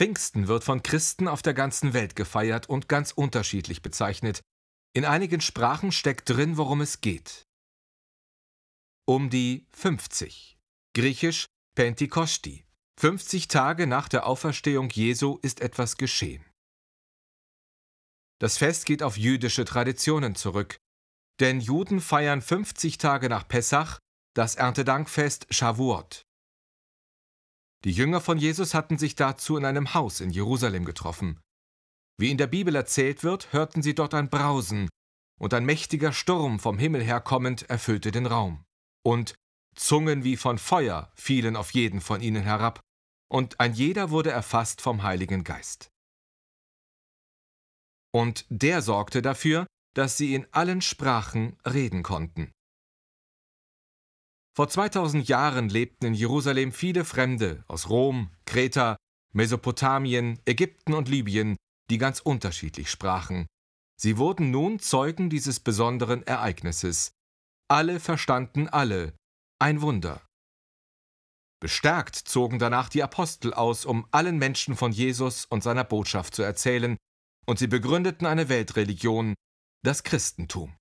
Pfingsten wird von Christen auf der ganzen Welt gefeiert und ganz unterschiedlich bezeichnet. In einigen Sprachen steckt drin, worum es geht. Um die 50. Griechisch Pentikosti. 50 Tage nach der Auferstehung Jesu ist etwas geschehen. Das Fest geht auf jüdische Traditionen zurück, denn Juden feiern 50 Tage nach Pessach das Erntedankfest Shavuot. Die Jünger von Jesus hatten sich dazu in einem Haus in Jerusalem getroffen. Wie in der Bibel erzählt wird, hörten sie dort ein Brausen, und ein mächtiger Sturm vom Himmel herkommend erfüllte den Raum. Und Zungen wie von Feuer fielen auf jeden von ihnen herab, und ein jeder wurde erfasst vom Heiligen Geist. Und der sorgte dafür, dass sie in allen Sprachen reden konnten. Vor 2000 Jahren lebten in Jerusalem viele Fremde aus Rom, Kreta, Mesopotamien, Ägypten und Libyen, die ganz unterschiedlich sprachen. Sie wurden nun Zeugen dieses besonderen Ereignisses. Alle verstanden alle. Ein Wunder. Bestärkt zogen danach die Apostel aus, um allen Menschen von Jesus und seiner Botschaft zu erzählen, und sie begründeten eine Weltreligion, das Christentum.